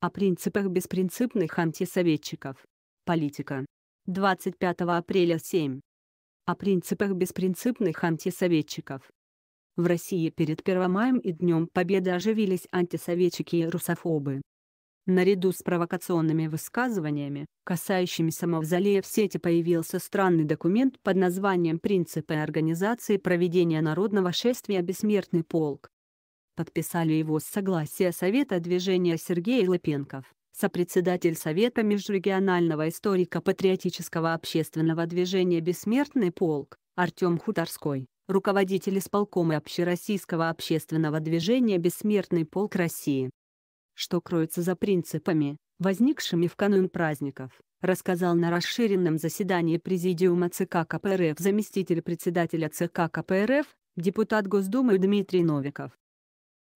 о принципах беспринципных антисоветчиков. Политика. 25 апреля 7. О принципах беспринципных антисоветчиков. В России перед 1 и Днем Победы оживились антисоветчики и русофобы. Наряду с провокационными высказываниями, касающимися мавзолея в сети появился странный документ под названием «Принципы организации проведения народного шествия «Бессмертный полк», подписали его с согласия Совета движения Сергей Лапенков, сопредседатель Совета Межрегионального историко-патриотического общественного движения «Бессмертный полк», Артем Хуторской, руководитель исполкома Общероссийского общественного движения «Бессмертный полк России». Что кроется за принципами, возникшими в канун праздников, рассказал на расширенном заседании Президиума ЦК КПРФ заместитель председателя ЦК КПРФ, депутат Госдумы Дмитрий Новиков.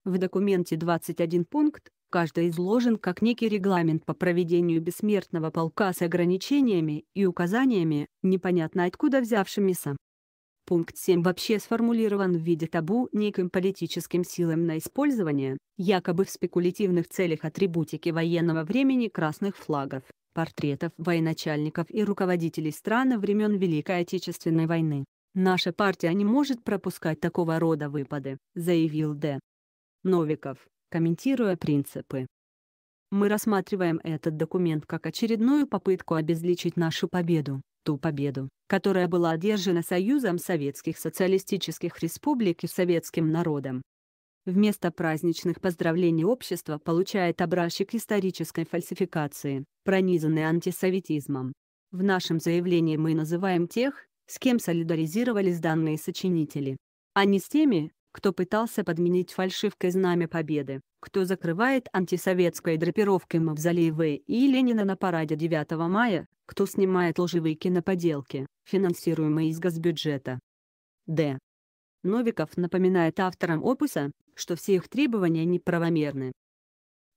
В документе 21 пункт, каждый изложен как некий регламент по проведению бессмертного полка с ограничениями и указаниями, непонятно откуда взявшимися. Пункт 7 вообще сформулирован в виде табу неким политическим силам на использование, якобы в спекулятивных целях атрибутики военного времени красных флагов, портретов военачальников и руководителей стран времен Великой Отечественной войны. «Наша партия не может пропускать такого рода выпады», — заявил Д. Новиков, комментируя принципы. Мы рассматриваем этот документ как очередную попытку обезличить нашу победу, ту победу, которая была одержана Союзом Советских Социалистических Республик и советским народом. Вместо праздничных поздравлений общество получает образчик исторической фальсификации, пронизанный антисоветизмом. В нашем заявлении мы называем тех, с кем солидаризировались данные сочинители. А не с теми, кто пытался подменить фальшивкой знамя победы, кто закрывает антисоветской драпировкой мавзолей В. и Ленина на параде 9 мая, кто снимает лживые киноподелки, финансируемые из госбюджета. Д. Новиков напоминает авторам опуса, что все их требования неправомерны.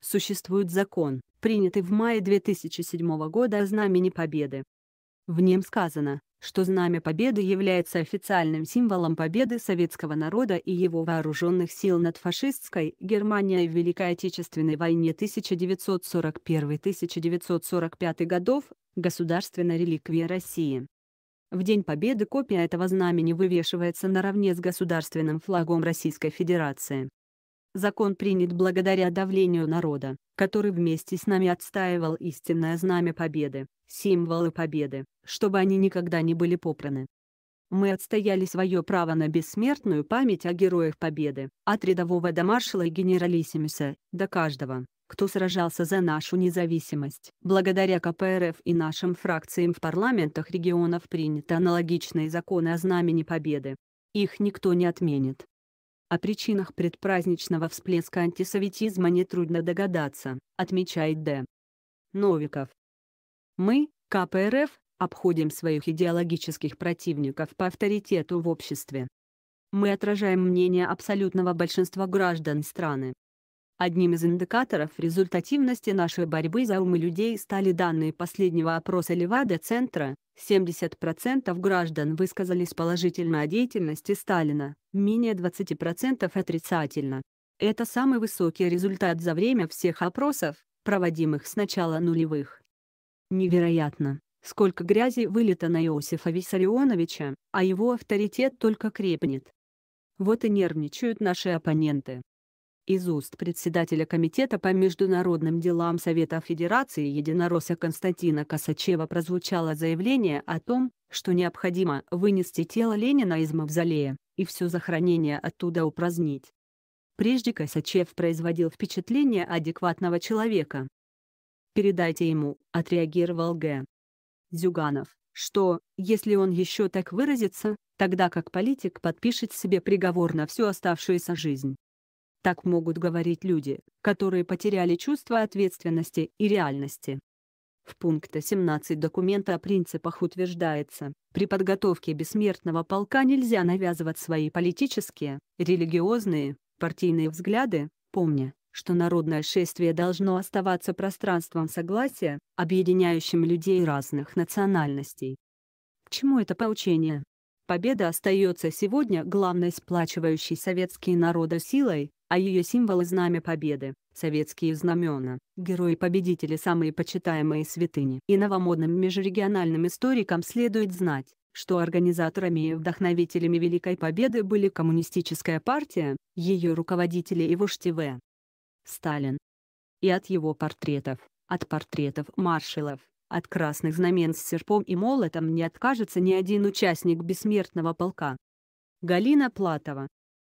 Существует закон, принятый в мае 2007 года о Знамени Победы. В нем сказано, что Знамя Победы является официальным символом победы советского народа и его вооруженных сил над фашистской Германией в Великой Отечественной войне 1941-1945 годов, государственной реликвии России. В День Победы копия этого знамени вывешивается наравне с государственным флагом Российской Федерации. Закон принят благодаря давлению народа, который вместе с нами отстаивал истинное знамя победы, символы победы, чтобы они никогда не были попраны. Мы отстояли свое право на бессмертную память о героях победы, от рядового до маршала и генералиссимуса, до каждого, кто сражался за нашу независимость. Благодаря КПРФ и нашим фракциям в парламентах регионов приняты аналогичные законы о знамени победы. Их никто не отменит. О причинах предпраздничного всплеска антисоветизма нетрудно догадаться, отмечает Д. Новиков. Мы, КПРФ, обходим своих идеологических противников по авторитету в обществе. Мы отражаем мнение абсолютного большинства граждан страны. Одним из индикаторов результативности нашей борьбы за умы людей стали данные последнего опроса Левада-центра, 70% граждан высказались положительно о деятельности Сталина, менее 20% отрицательно. Это самый высокий результат за время всех опросов, проводимых с начала нулевых. Невероятно, сколько грязи вылито на Иосифа Виссарионовича, а его авторитет только крепнет. Вот и нервничают наши оппоненты из уст председателя Комитета по международным делам Совета Федерации Единоросса Константина Косачева прозвучало заявление о том, что необходимо вынести тело Ленина из мавзолея и все захоронение оттуда упразднить. Прежде Косачев производил впечатление адекватного человека. «Передайте ему», — отреагировал Г. Зюганов, что, если он еще так выразится, тогда как политик подпишет себе приговор на всю оставшуюся жизнь. Так могут говорить люди, которые потеряли чувство ответственности и реальности. В пункте 17 документа о принципах утверждается, при подготовке бессмертного полка нельзя навязывать свои политические, религиозные, партийные взгляды, помня, что народное шествие должно оставаться пространством согласия, объединяющим людей разных национальностей. К чему это поучение? Победа остается сегодня главной сплачивающей советские народы силой, а ее символы – Знамя Победы, советские знамена, герои-победители – самые почитаемые святыни. И новомодным межрегиональным историкам следует знать, что организаторами и вдохновителями Великой Победы были Коммунистическая партия, ее руководители и вождь В. Сталин. И от его портретов, от портретов маршалов, от красных знамен с серпом и молотом не откажется ни один участник бессмертного полка. Галина Платова